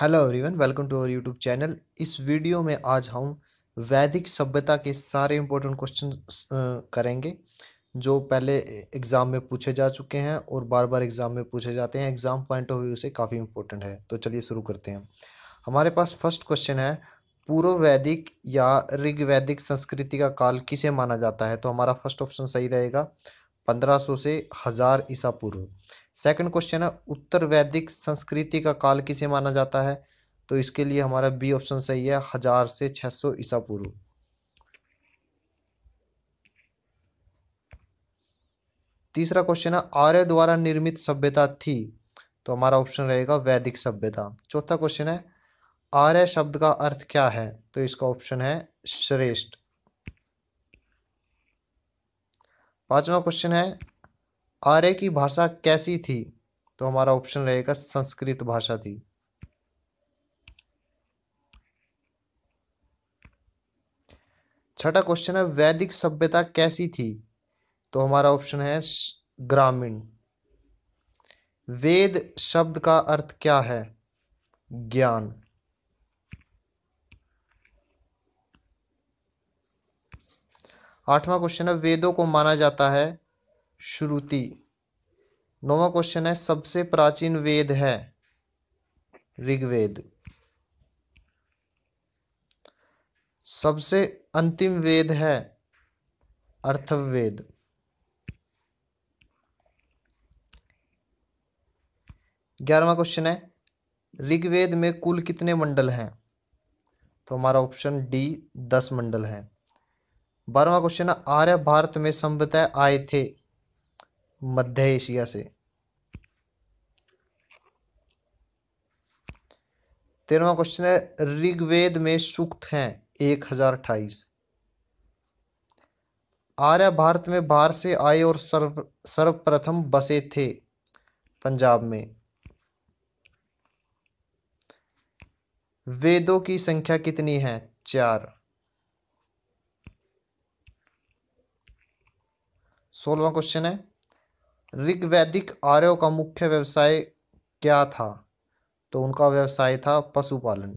hello everyone welcome to our YouTube channel इस video में आज हम वैदिक सभ्यता के सारे इम्पोर्टेंट क्वेश्चन करेंगे जो पहले एग्ज़ाम में पूछे जा चुके हैं और बार बार एग्ज़ाम में पूछे जाते हैं एग्ज़ाम पॉइंट ऑफ व्यू से काफ़ी इम्पोर्टेंट है तो चलिए शुरू करते हैं हमारे पास फर्स्ट क्वेश्चन है पूर्व वैदिक या ऋग्वैदिक संस्कृति का काल किसे माना जाता है तो हमारा फर्स्ट ऑप्शन सही रहेगा 1500 से हजार ईसा पूर्व सेकंड क्वेश्चन है उत्तर वैदिक संस्कृति का काल किसे माना जाता है तो इसके लिए हमारा बी ऑप्शन सही है हजार से 600 ईसा पूर्व तीसरा क्वेश्चन है आर्य द्वारा निर्मित सभ्यता थी तो हमारा ऑप्शन रहेगा वैदिक सभ्यता चौथा क्वेश्चन है आर्य शब्द का अर्थ क्या है तो इसका ऑप्शन है श्रेष्ठ पांचवा क्वेश्चन है आर्य की भाषा कैसी थी तो हमारा ऑप्शन रहेगा संस्कृत भाषा थी छठा क्वेश्चन है वैदिक सभ्यता कैसी थी तो हमारा ऑप्शन है ग्रामीण वेद शब्द का अर्थ क्या है ज्ञान आठवां क्वेश्चन है वेदों को माना जाता है श्रुति नौवा क्वेश्चन है सबसे प्राचीन वेद है ऋग्वेद सबसे अंतिम वेद है अर्थवेद ग्यारहवा क्वेश्चन है ऋग्वेद में कुल कितने मंडल हैं तो हमारा ऑप्शन डी दस मंडल है बारहवा क्वेश्चन आर्य भारत में संभवतः आए थे मध्य एशिया से तेरहवा क्वेश्चन है ऋग्वेद में सूक्त हैं एक हजार अट्ठाईस आर्य भारत में बाहर से आए और सर्व सर्वप्रथम बसे थे पंजाब में वेदों की संख्या कितनी है चार सोलवा क्वेश्चन है ऋग्वैदिक आर्यों का मुख्य व्यवसाय क्या था तो उनका व्यवसाय था पशुपालन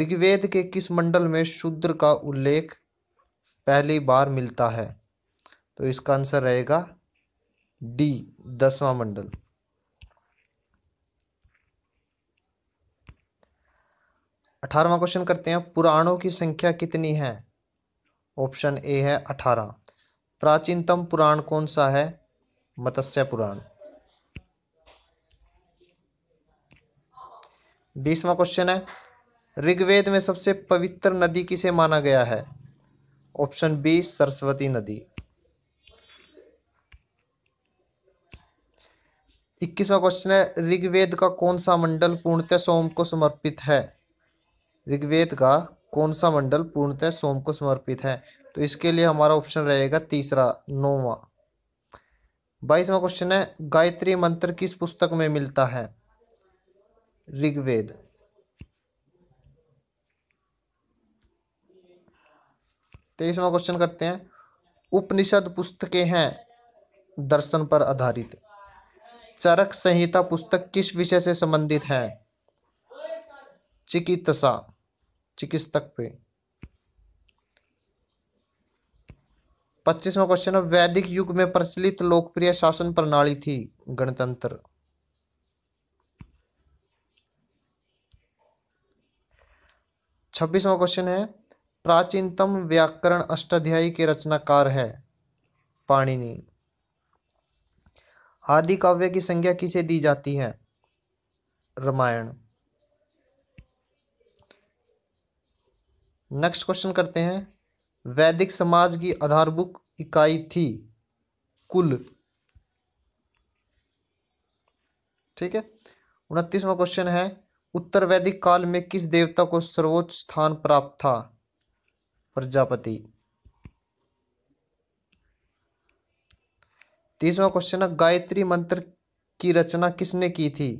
ऋग्वेद के किस मंडल में शूद्र का उल्लेख पहली बार मिलता है तो इसका आंसर रहेगा डी दसवां मंडल अठारवा क्वेश्चन करते हैं पुराणों की संख्या कितनी है ऑप्शन ए है अठारह प्राचीनतम पुराण कौन सा है मत्स्य पुराण बीसवा क्वेश्चन है ऋग्वेद में सबसे पवित्र नदी किसे माना गया है ऑप्शन बी सरस्वती नदी इक्कीसवा क्वेश्चन है ऋग्वेद का कौन सा मंडल पूर्णतः सोम को समर्पित है ऋग्वेद का कौन सा मंडल पूर्णतः सोम को समर्पित है तो इसके लिए हमारा ऑप्शन रहेगा तीसरा नौवा बाईसवा क्वेश्चन है गायत्री मंत्र किस पुस्तक में मिलता है ऋग्वेद तेईसवा क्वेश्चन करते हैं उपनिषद पुस्तकें हैं दर्शन पर आधारित चरक संहिता पुस्तक किस विषय से संबंधित है चिकित्सा चिकित्सक पे पच्चीसवा क्वेश्चन है वैदिक युग में प्रचलित लोकप्रिय शासन प्रणाली थी गणतंत्र छब्बीसवा क्वेश्चन है प्राचीनतम व्याकरण अष्टाध्यायी के रचनाकार है पाणिनि आदि काव्य की संज्ञा किसे दी जाती है रामायण नेक्स्ट क्वेश्चन करते हैं वैदिक समाज की आधारभूत इकाई थी कुल ठीक है उनतीसवा क्वेश्चन है उत्तर वैदिक काल में किस देवता को सर्वोच्च स्थान प्राप्त था प्रजापति तीसवा क्वेश्चन है गायत्री मंत्र की रचना किसने की थी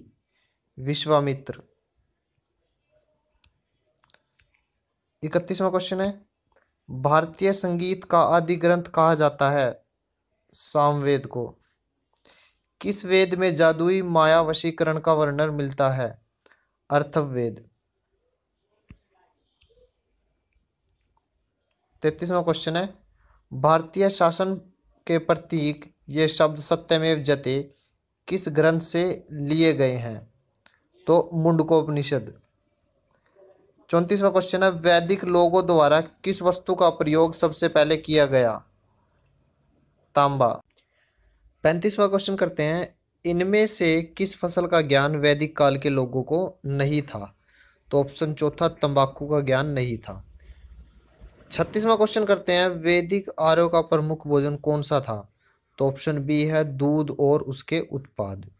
विश्वामित्र इकतीसवा क्वेश्चन है भारतीय संगीत का आदि ग्रंथ कहा जाता है सामवेद को किस वेद में जादुई माया वशीकरण का वर्णन मिलता है अर्थवेद तैतीसवा क्वेश्चन है भारतीय शासन के प्रतीक ये शब्द सत्यमेव जते किस ग्रंथ से लिए गए हैं तो मुंडकोपनिषद चौंतीसवा क्वेश्चन है वैदिक लोगों द्वारा किस वस्तु का प्रयोग सबसे पहले किया गया तांबा पैंतीसवा क्वेश्चन करते हैं इनमें से किस फसल का ज्ञान वैदिक काल के लोगों को नहीं था तो ऑप्शन चौथा तंबाकू का ज्ञान नहीं था छत्तीसवा क्वेश्चन करते हैं वैदिक आर्यों का प्रमुख भोजन कौन सा था तो ऑप्शन बी है दूध और उसके उत्पाद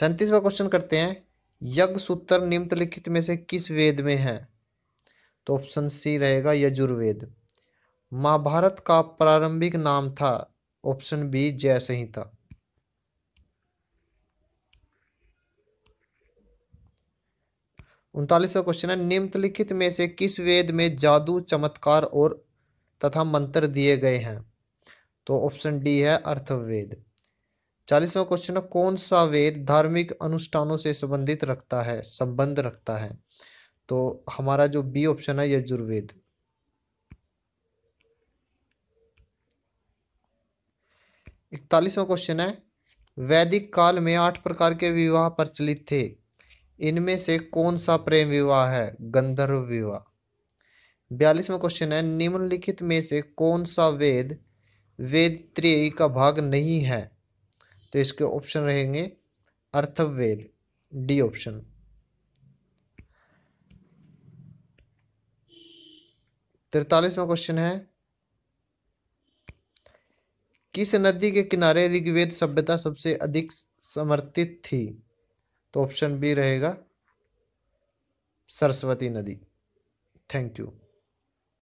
सैंतीसवा क्वेश्चन करते हैं यज्ञ सूत्र निम्नलिखित में से किस वेद में है तो ऑप्शन सी रहेगा यजुर्वेद महाभारत का प्रारंभिक नाम था ऑप्शन बी जय संहिता उनतालीसवा क्वेश्चन है निम्नलिखित में से किस वेद में जादू चमत्कार और तथा मंत्र दिए गए हैं तो ऑप्शन डी है अर्थवेद चालीसवा क्वेश्चन है कौन सा वेद धार्मिक अनुष्ठानों से संबंधित रखता है संबंध रखता है तो हमारा जो बी ऑप्शन है यजुर्वेद इकतालीसवा क्वेश्चन है वैदिक काल में आठ प्रकार के विवाह प्रचलित थे इनमें से कौन सा प्रेम विवाह है गंधर्व विवाह बयालीसवा क्वेश्चन है निम्नलिखित में से कौन सा वेद वेद त्रेय का भाग नहीं है तो इसके ऑप्शन रहेंगे अर्थवेद डी ऑप्शन तिरतालीसवा क्वेश्चन है किस नदी के किनारे ऋग्वेद सभ्यता सबसे अधिक समर्थित थी तो ऑप्शन बी रहेगा सरस्वती नदी थैंक यू